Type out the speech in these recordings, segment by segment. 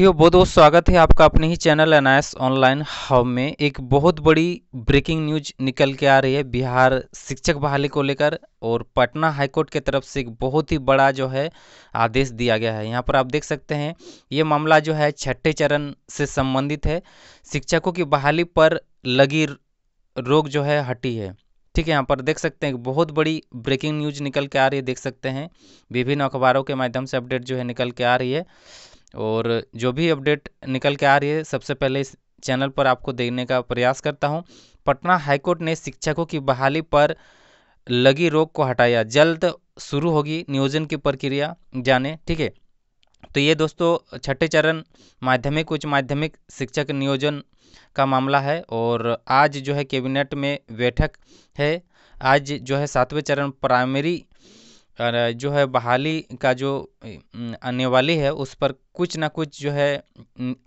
साथियों बहुत बहुत स्वागत है आपका अपने ही चैनल अनायस ऑनलाइन हब में एक बहुत बड़ी ब्रेकिंग न्यूज निकल के आ रही है बिहार शिक्षक बहाली को लेकर और पटना हाईकोर्ट के तरफ से एक बहुत ही बड़ा जो है आदेश दिया गया है यहाँ पर आप देख सकते हैं ये मामला जो है छठे चरण से संबंधित है शिक्षकों की बहाली पर लगी रोक जो है हटी है ठीक है यहाँ पर देख सकते हैं बहुत बड़ी ब्रेकिंग न्यूज निकल के आ रही है देख सकते हैं विभिन्न अखबारों के माध्यम से अपडेट जो है निकल के आ रही है और जो भी अपडेट निकल के आ रही है सबसे पहले इस चैनल पर आपको देखने का प्रयास करता हूं पटना हाईकोर्ट ने शिक्षकों की बहाली पर लगी रोक को हटाया जल्द शुरू होगी नियोजन की प्रक्रिया जाने ठीक है तो ये दोस्तों छठे चरण माध्यमिक उच्च माध्यमिक शिक्षक नियोजन का मामला है और आज जो है कैबिनेट में बैठक है आज जो है सातवें चरण प्राइमरी जो है बहाली का जो आने वाली है उस पर कुछ ना कुछ जो है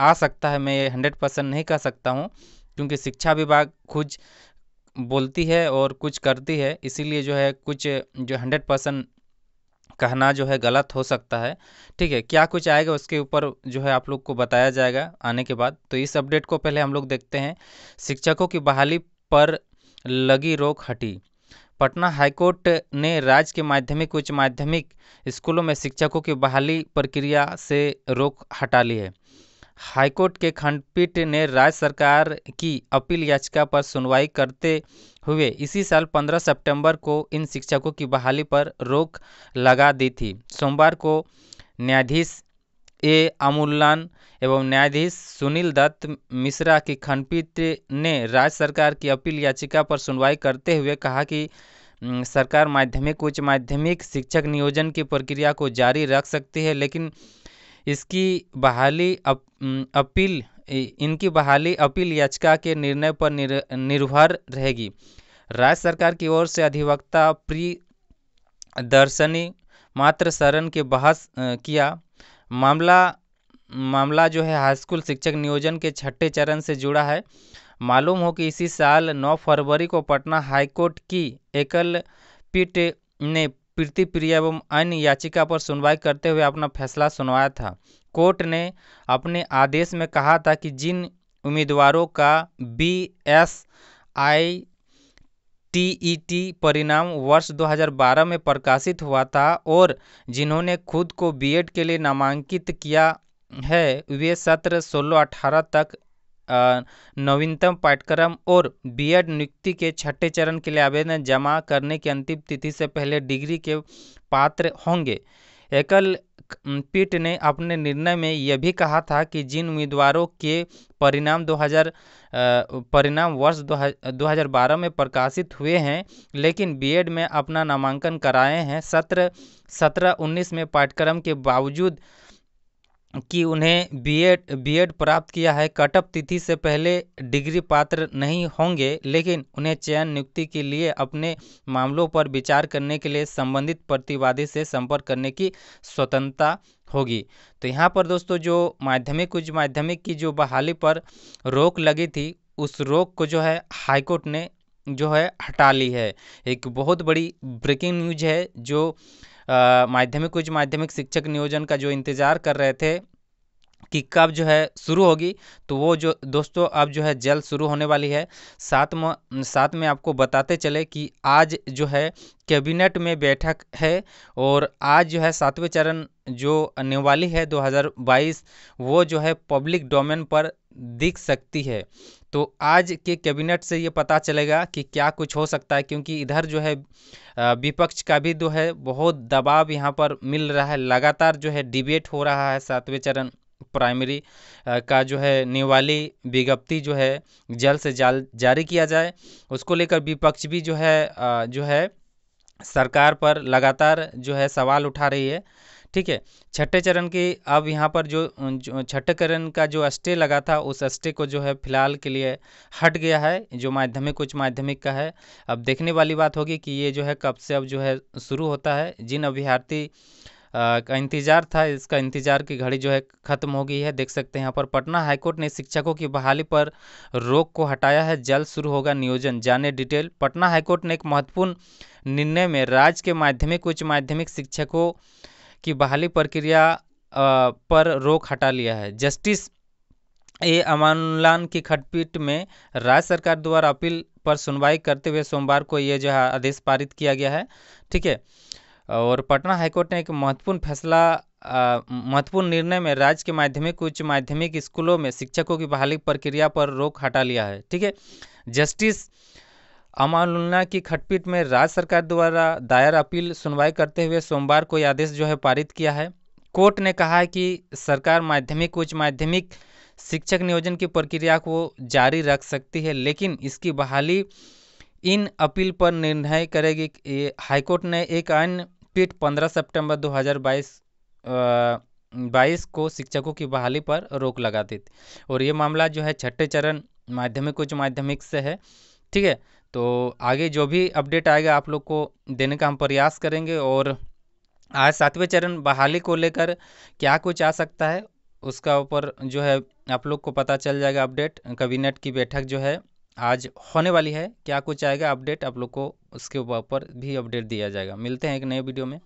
आ सकता है मैं हंड्रेड परसेंट नहीं कह सकता हूँ क्योंकि शिक्षा विभाग खुद बोलती है और कुछ करती है इसीलिए जो है कुछ जो हंड्रेड परसेंट कहना जो है गलत हो सकता है ठीक है क्या कुछ आएगा उसके ऊपर जो है आप लोग को बताया जाएगा आने के बाद तो इस अपडेट को पहले हम लोग देखते हैं शिक्षकों की बहाली पर लगी रोक हटी पटना हाईकोर्ट ने राज्य के माध्यमिक उच्च माध्यमिक स्कूलों में शिक्षकों की बहाली प्रक्रिया से रोक हटा ली है हाईकोर्ट के खंडपीठ ने राज्य सरकार की अपील याचिका पर सुनवाई करते हुए इसी साल 15 सितंबर को इन शिक्षकों की बहाली पर रोक लगा दी थी सोमवार को न्यायाधीश ए अमुल्लान एवं न्यायाधीश सुनील दत्त मिश्रा की खंडपीठ ने राज्य सरकार की अपील याचिका पर सुनवाई करते हुए कहा कि सरकार माध्यमिक उच्च माध्यमिक शिक्षक नियोजन की प्रक्रिया को जारी रख सकती है लेकिन इसकी बहाली अप, अपील इनकी बहाली अपील याचिका के निर्णय पर निर, निर्भर रहेगी राज्य सरकार की ओर से अधिवक्ता प्रिय दर्शनी मात्र शरण के बहस किया मामला मामला जो है हाईस्कूल शिक्षक नियोजन के छठे चरण से जुड़ा है मालूम हो कि इसी साल 9 फरवरी को पटना हाईकोर्ट की एकल पीठ ने प्रीति प्रिया एवं अन्य याचिका पर सुनवाई करते हुए अपना फैसला सुनवाया था कोर्ट ने अपने आदेश में कहा था कि जिन उम्मीदवारों का बी एस आई टीईटी परिणाम वर्ष 2012 में प्रकाशित हुआ था और जिन्होंने खुद को बीएड के लिए नामांकित किया है वे सत्र सोलह अठारह तक नवीनतम पाठ्यक्रम और बीएड नियुक्ति के छठे चरण के लिए आवेदन जमा करने की अंतिम तिथि से पहले डिग्री के पात्र होंगे एकल पीठ ने अपने निर्णय में यह भी कहा था कि जिन उम्मीदवारों के परिणाम 2000 परिणाम वर्ष 2012 में प्रकाशित हुए हैं लेकिन बीएड में अपना नामांकन कराए हैं सत्र सत्रह उन्नीस में पाठ्यक्रम के बावजूद कि उन्हें बी एड बी एड प्राप्त किया है कटअप तिथि से पहले डिग्री पात्र नहीं होंगे लेकिन उन्हें चयन नियुक्ति के लिए अपने मामलों पर विचार करने के लिए संबंधित प्रतिवादी से संपर्क करने की स्वतंत्रता होगी तो यहाँ पर दोस्तों जो माध्यमिक उच्च माध्यमिक की जो बहाली पर रोक लगी थी उस रोक को जो है हाईकोर्ट ने जो है हटा ली है एक बहुत बड़ी ब्रेकिंग न्यूज है जो माध्यमिक उच्च माध्यमिक शिक्षक नियोजन का जो इंतज़ार कर रहे थे कि कब जो है शुरू होगी तो वो जो दोस्तों अब जो है जल्द शुरू होने वाली है साथ में साथ में आपको बताते चले कि आज जो है कैबिनेट में बैठक है और आज जो है सातवें चरण जो आने वाली है 2022 वो जो है पब्लिक डोमेन पर दिख सकती है तो आज के कैबिनेट से ये पता चलेगा कि क्या कुछ हो सकता है क्योंकि इधर जो है विपक्ष का भी जो है बहुत दबाव यहाँ पर मिल रहा है लगातार जो है डिबेट हो रहा है सातवें चरण प्राइमरी का जो है निवाली विज्ञप्ति जो है जल्द से जल्द जारी किया जाए उसको लेकर विपक्ष भी जो है जो है सरकार पर लगातार जो है सवाल उठा रही है ठीक है छठे चरण की अब यहाँ पर जो, छठे चरण का जो अस्टे लगा था उस अस्टे को जो है फिलहाल के लिए हट गया है जो माध्यमिक उच्च माध्यमिक का है अब देखने वाली बात होगी कि ये जो है कब से अब जो है शुरू होता है जिन अभ्यर्थी का इंतजार था इसका इंतजार की घड़ी जो है खत्म हो गई है देख सकते हैं यहाँ पर पटना हाईकोर्ट ने शिक्षकों की बहाली पर रोक को हटाया है जल्द शुरू होगा नियोजन जाने डिटेल पटना हाईकोर्ट ने एक महत्वपूर्ण निर्णय में राज्य के माध्यमिक उच्च माध्यमिक शिक्षकों की बहाली प्रक्रिया पर रोक हटा लिया है जस्टिस ए अमानुल्लान की खटपीठ में राज्य सरकार द्वारा अपील पर सुनवाई करते हुए सोमवार को ये जो है आदेश पारित किया गया है ठीक है और पटना हाईकोर्ट ने एक महत्वपूर्ण फैसला महत्वपूर्ण निर्णय में राज्य के माध्यमिक उच्च माध्यमिक स्कूलों में शिक्षकों की बहाली प्रक्रिया पर रोक हटा लिया है ठीक है जस्टिस अमानुल्ला की खटपीट में राज्य सरकार द्वारा दायर अपील सुनवाई करते हुए सोमवार को यह आदेश जो है पारित किया है कोर्ट ने कहा है कि सरकार माध्यमिक उच्च माध्यमिक शिक्षक नियोजन की प्रक्रिया को जारी रख सकती है लेकिन इसकी बहाली इन अपील पर निर्णय करेगी हाईकोर्ट ने एक अन्य पीठ 15 सितंबर 2022 बाईस को शिक्षकों की बहाली पर रोक लगा दी और ये मामला जो है छठे चरण माध्यमिक उच्च माध्यमिक से है ठीक है तो आगे जो भी अपडेट आएगा आप लोग को देने का हम प्रयास करेंगे और आज सातवें चरण बहाली को लेकर क्या कुछ आ सकता है उसका ऊपर जो है आप लोग को पता चल जाएगा अपडेट कैबिनेट की बैठक जो है आज होने वाली है क्या कुछ आएगा अपडेट आप लोग को उसके ऊपर भी अपडेट दिया जाएगा मिलते हैं एक नए वीडियो में